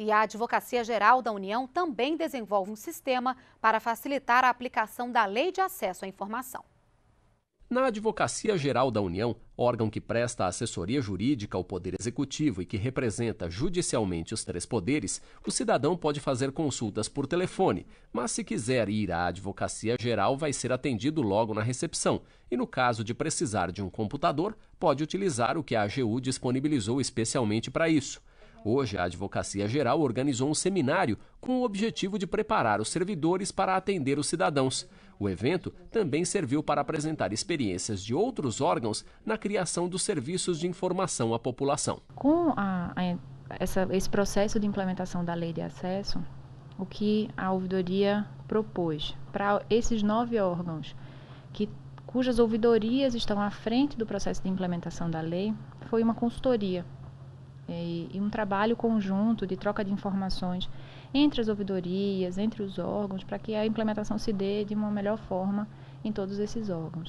E a Advocacia Geral da União também desenvolve um sistema para facilitar a aplicação da Lei de Acesso à Informação. Na Advocacia Geral da União, órgão que presta assessoria jurídica ao Poder Executivo e que representa judicialmente os três poderes, o cidadão pode fazer consultas por telefone, mas se quiser ir à Advocacia Geral, vai ser atendido logo na recepção e, no caso de precisar de um computador, pode utilizar o que a AGU disponibilizou especialmente para isso. Hoje, a Advocacia Geral organizou um seminário com o objetivo de preparar os servidores para atender os cidadãos. O evento também serviu para apresentar experiências de outros órgãos na criação dos serviços de informação à população. Com a, a, essa, esse processo de implementação da lei de acesso, o que a ouvidoria propôs para esses nove órgãos que cujas ouvidorias estão à frente do processo de implementação da lei, foi uma consultoria é, e, e um trabalho conjunto de troca de informações entre as ouvidorias, entre os órgãos, para que a implementação se dê de uma melhor forma em todos esses órgãos.